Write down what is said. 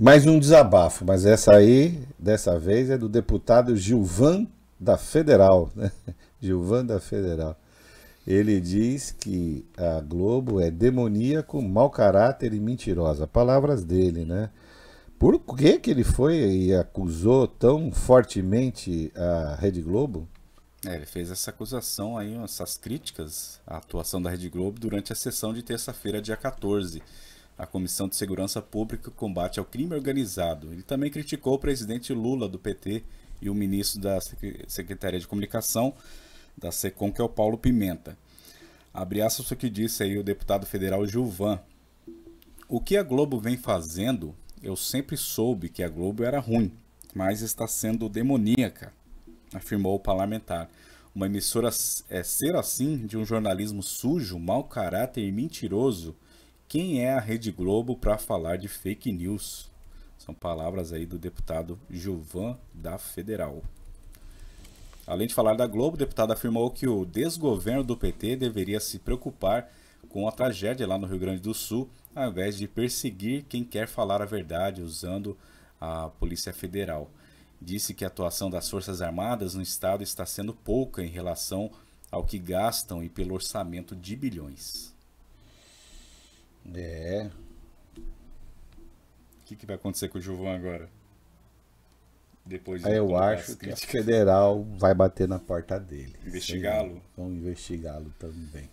Mais um desabafo, mas essa aí, dessa vez, é do deputado Gilvan da Federal. Né? Gilvan da Federal. Ele diz que a Globo é demoníaco, mau caráter e mentirosa. Palavras dele, né? Por que, que ele foi e acusou tão fortemente a Rede Globo? É, ele fez essa acusação aí, essas críticas à atuação da Rede Globo durante a sessão de terça-feira, dia 14 a Comissão de Segurança Pública e Combate ao Crime Organizado. Ele também criticou o presidente Lula do PT e o ministro da Secretaria de Comunicação da SECOM, que é o Paulo Pimenta. Abre aspas o que disse aí o deputado federal Gilvan. O que a Globo vem fazendo, eu sempre soube que a Globo era ruim, mas está sendo demoníaca, afirmou o parlamentar. Uma emissora é ser assim de um jornalismo sujo, mau caráter e mentiroso – quem é a Rede Globo para falar de fake news? São palavras aí do deputado Gilvan da Federal. Além de falar da Globo, o deputado afirmou que o desgoverno do PT deveria se preocupar com a tragédia lá no Rio Grande do Sul, ao invés de perseguir quem quer falar a verdade usando a Polícia Federal. Disse que a atuação das Forças Armadas no Estado está sendo pouca em relação ao que gastam e pelo orçamento de bilhões. É. O que, que vai acontecer com o Gilvan agora? Depois ah, de Eu acho que a federal vai bater na porta dele. Investigá-lo? Vão investigá-lo também.